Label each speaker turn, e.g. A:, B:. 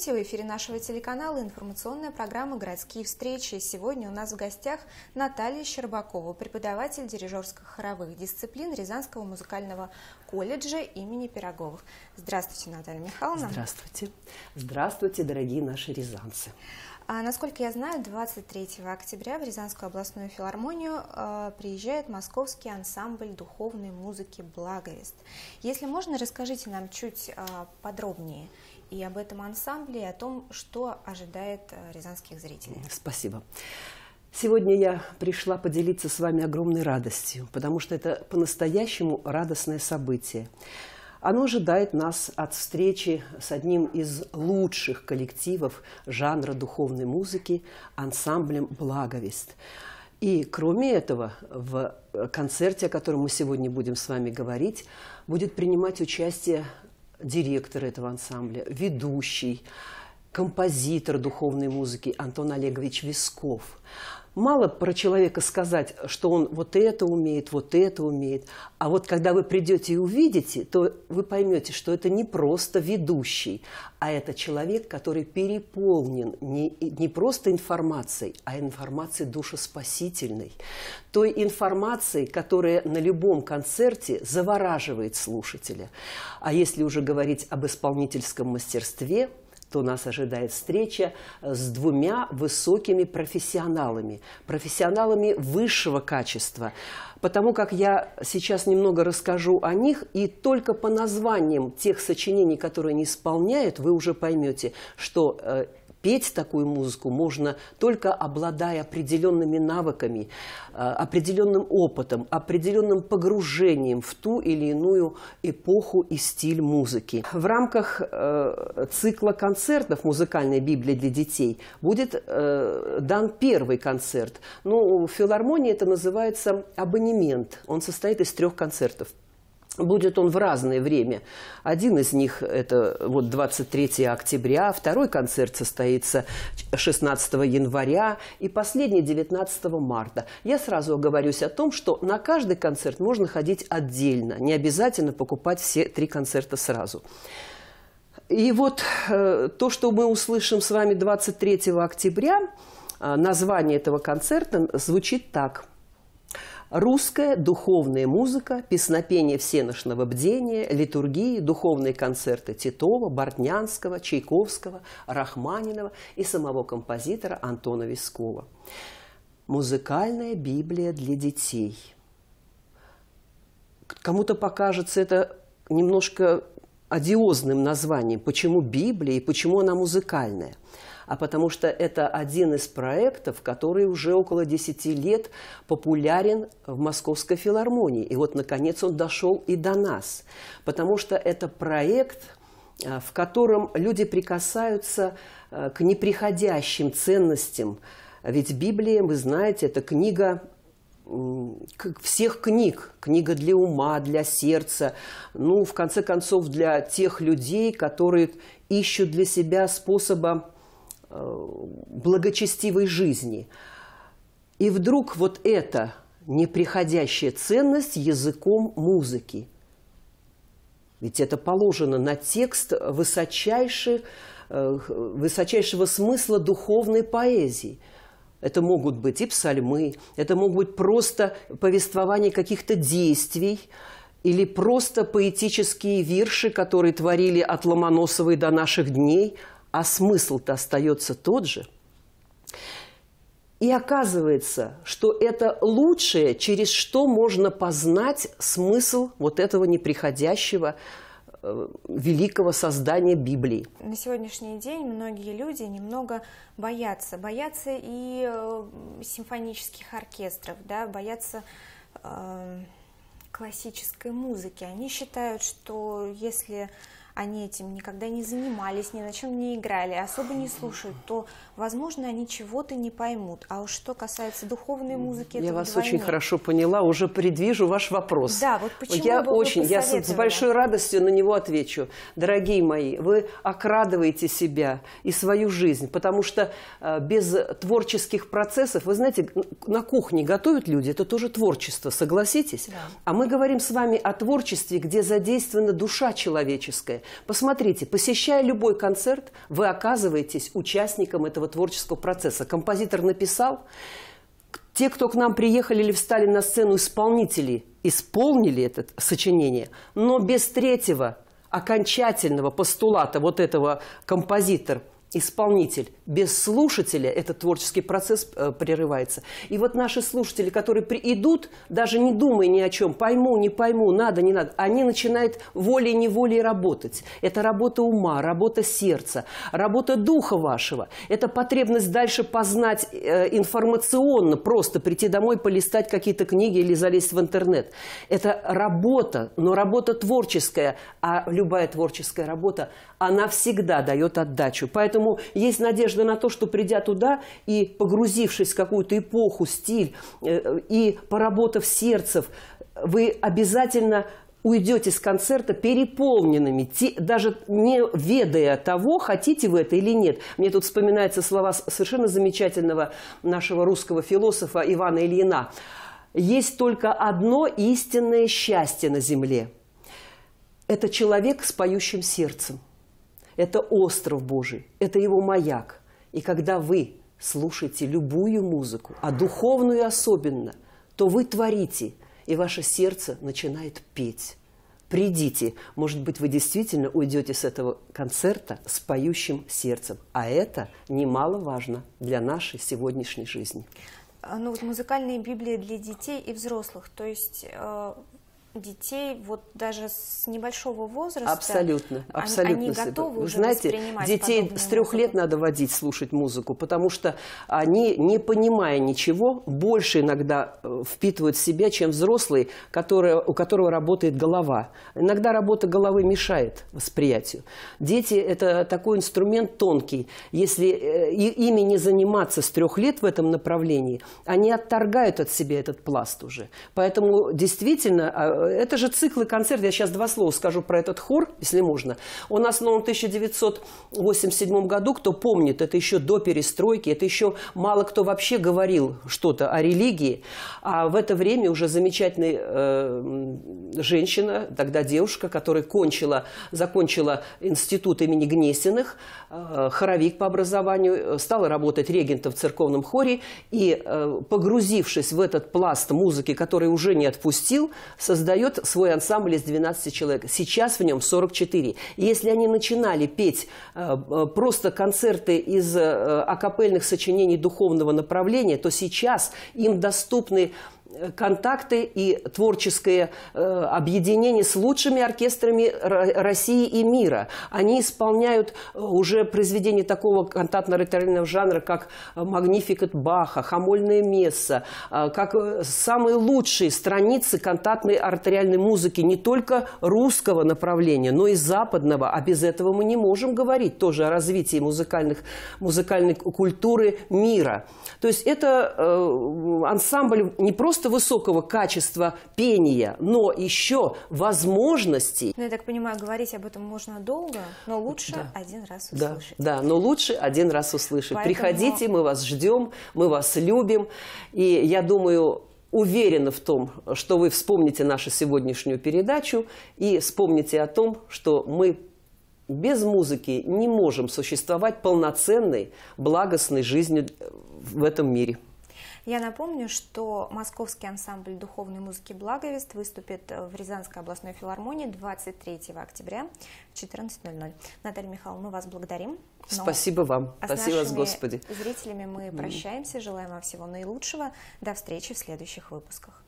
A: Здравствуйте! В эфире нашего телеканала информационная программа «Городские встречи». Сегодня у нас в гостях Наталья Щербакова, преподаватель дирижерских хоровых дисциплин Рязанского музыкального колледжа имени Пироговых. Здравствуйте, Наталья Михайловна! Здравствуйте!
B: Здравствуйте, дорогие наши рязанцы!
A: А, насколько я знаю, 23 октября в Рязанскую областную филармонию э, приезжает московский ансамбль духовной музыки «Благовест». Если можно, расскажите нам чуть э, подробнее и об этом ансамбле, и о том, что ожидает э, рязанских зрителей.
B: Спасибо. Сегодня я пришла поделиться с вами огромной радостью, потому что это по-настоящему радостное событие. Оно ожидает нас от встречи с одним из лучших коллективов жанра духовной музыки – ансамблем «Благовест». И кроме этого, в концерте, о котором мы сегодня будем с вами говорить, будет принимать участие директор этого ансамбля, ведущий, композитор духовной музыки Антон Олегович Висков – Мало про человека сказать, что он вот это умеет, вот это умеет. А вот когда вы придете и увидите, то вы поймете, что это не просто ведущий, а это человек, который переполнен не, не просто информацией, а информацией душеспасительной. Той информацией, которая на любом концерте завораживает слушателя. А если уже говорить об исполнительском мастерстве – то нас ожидает встреча э, с двумя высокими профессионалами, профессионалами высшего качества, потому как я сейчас немного расскажу о них, и только по названиям тех сочинений, которые они исполняют, вы уже поймете, что э, Петь такую музыку можно только обладая определенными навыками, э, определенным опытом, определенным погружением в ту или иную эпоху и стиль музыки. В рамках э, цикла концертов «Музыкальная Библия для детей» будет э, дан первый концерт. Ну, в филармонии это называется абонемент. Он состоит из трех концертов. Будет он в разное время. Один из них – это вот 23 октября, второй концерт состоится 16 января и последний 19 марта. Я сразу оговорюсь о том, что на каждый концерт можно ходить отдельно, не обязательно покупать все три концерта сразу. И вот э, то, что мы услышим с вами 23 октября, э, название этого концерта звучит так – Русская духовная музыка, песнопение всеношного бдения, литургии, духовные концерты Титова, Бортнянского, Чайковского, Рахманинова и самого композитора Антона Вискова. Музыкальная Библия для детей. Кому-то покажется это немножко одиозным названием. Почему Библия и почему она музыкальная? а потому что это один из проектов, который уже около 10 лет популярен в Московской филармонии. И вот, наконец, он дошел и до нас, потому что это проект, э, в котором люди прикасаются э, к неприходящим ценностям. Ведь Библия, вы знаете, это книга всех книг. Книга для ума, для сердца, ну, в конце концов, для тех людей, которые ищут для себя способа Э, благочестивой жизни. И вдруг вот эта неприходящая ценность языком музыки. Ведь это положено на текст высочайших, э, высочайшего смысла духовной поэзии. Это могут быть и псальмы, это могут быть просто повествование каких-то действий, или просто поэтические вирши, которые творили от Ломоносовой до наших дней – а смысл-то остается тот же. И оказывается, что это лучшее, через что можно познать смысл вот этого неприходящего э, великого создания Библии.
A: На сегодняшний день многие люди немного боятся. Боятся и э, симфонических оркестров, да, боятся э, классической музыки. Они считают, что если они этим никогда не занимались, ни на чем не играли, особо не слушают, то, возможно, они чего-то не поймут. А уж что касается духовной музыки, Я вас вдвойне. очень хорошо
B: поняла, уже предвижу ваш вопрос. Да, вот почему Я бы очень, я с, большой радостью на него отвечу. Дорогие мои, вы окрадываете себя и свою жизнь, потому что э, без творческих процессов, вы знаете, на кухне готовят люди, это тоже творчество, согласитесь? Да. А мы говорим с вами о творчестве, где задействована душа человеческая. Посмотрите, посещая любой концерт, вы оказываетесь участником этого творческого процесса. Композитор написал, те, кто к нам приехали или встали на сцену исполнители, исполнили это сочинение, но без третьего окончательного постулата вот этого композитор – исполнитель. Без слушателя этот творческий процесс э, прерывается. И вот наши слушатели, которые идут, даже не думая ни о чем, пойму, не пойму, надо, не надо, они начинают волей-неволей работать. Это работа ума, работа сердца, работа духа вашего. Это потребность дальше познать э, информационно, просто прийти домой, полистать какие-то книги или залезть в интернет. Это работа, но работа творческая, а любая творческая работа, она всегда дает отдачу. Поэтому Поэтому есть надежда на то, что придя туда и погрузившись в какую-то эпоху, стиль э, и поработав сердцев, вы обязательно уйдете с концерта переполненными, те, даже не ведая того, хотите вы это или нет. Мне тут вспоминаются слова совершенно замечательного нашего русского философа Ивана Ильина. «Есть только одно истинное счастье на земле – это человек с поющим сердцем». Это остров Божий, это его маяк. И когда вы слушаете любую музыку, а духовную особенно, то вы творите, и ваше сердце начинает петь. Придите, может быть, вы действительно уйдете с этого концерта с поющим сердцем. А это немаловажно для нашей сегодняшней жизни
A: а, ну, вот музыкальные библии для детей и взрослых. То есть э, детей вот даже с небольшого возраста абсолютно абсолютно они готовы уже знаете детей
B: с трех лет надо водить слушать музыку потому что они не понимая ничего больше иногда э, впитывают в себя чем взрослый который у которого работает голова иногда работа головы мешает восприятию дети это такой инструмент тонкий если э, ими не заниматься с трех лет в этом направлении они отторгают от себя этот пласт уже поэтому действительно а, это же циклы концертов. Я сейчас два слова скажу про этот хор, если можно. Ну, он основан в 1987 году. Кто помнит, это еще до перестройки, это еще мало кто вообще говорил что-то о религии. А в это время уже замечательная э, женщина, тогда девушка, которая кончила, закончила институт имени Гнесиных, э, хоровик по образованию, э, стала работать регентом в церковном хоре и, э, погрузившись в этот пласт музыки, который уже не отпустил, создала создает свой ансамбль из 12 человек. Сейчас в нем 44. Если они начинали петь э, э, просто концерты из э, акапельных сочинений духовного направления, то сейчас им доступны контакты и творческое э, объединение с лучшими оркестрами России и мира. Они исполняют э, уже произведения такого контактно риторального жанра, как э, «Магнификат Баха», хамольное месса», э, как э, самые лучшие страницы контактной артериальной музыки не только русского направления, но и западного. А без этого мы не можем говорить тоже о развитии музыкальных, музыкальной культуры мира. То есть это э, ансамбль не просто высокого качества пения, но еще возможностей. Ну,
A: я так понимаю, говорить об этом можно долго, но лучше да. один раз услышать.
B: Да, да, но лучше один раз услышать. Поэтому... Приходите, мы вас ждем, мы вас любим. И я думаю, уверена в том, что вы вспомните нашу сегодняшнюю передачу и вспомните о том, что мы без музыки не можем существовать полноценной, благостной жизнью в этом мире.
A: Я напомню, что московский ансамбль духовной музыки «Благовест» выступит в Рязанской областной филармонии 23 октября в 14.00. Наталья Михайловна, мы вас благодарим. Но Спасибо вам. А Спасибо вас, Господи. зрителями мы прощаемся, желаем вам всего наилучшего. До встречи в следующих выпусках.